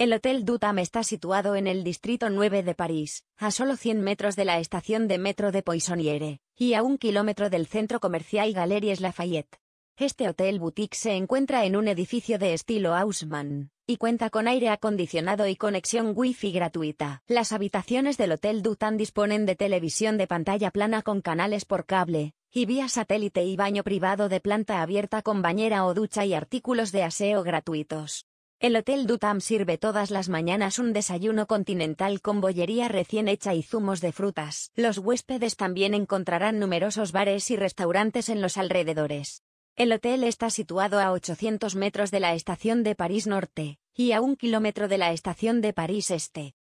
El Hotel Dutam está situado en el distrito 9 de París, a solo 100 metros de la estación de metro de Poissonniere, y a un kilómetro del centro comercial Galeries Lafayette. Este hotel boutique se encuentra en un edificio de estilo Haussmann, y cuenta con aire acondicionado y conexión Wi-Fi gratuita. Las habitaciones del Hotel Dutam disponen de televisión de pantalla plana con canales por cable, y vía satélite y baño privado de planta abierta con bañera o ducha y artículos de aseo gratuitos. El Hotel Dutam sirve todas las mañanas un desayuno continental con bollería recién hecha y zumos de frutas. Los huéspedes también encontrarán numerosos bares y restaurantes en los alrededores. El hotel está situado a 800 metros de la estación de París Norte, y a un kilómetro de la estación de París Este.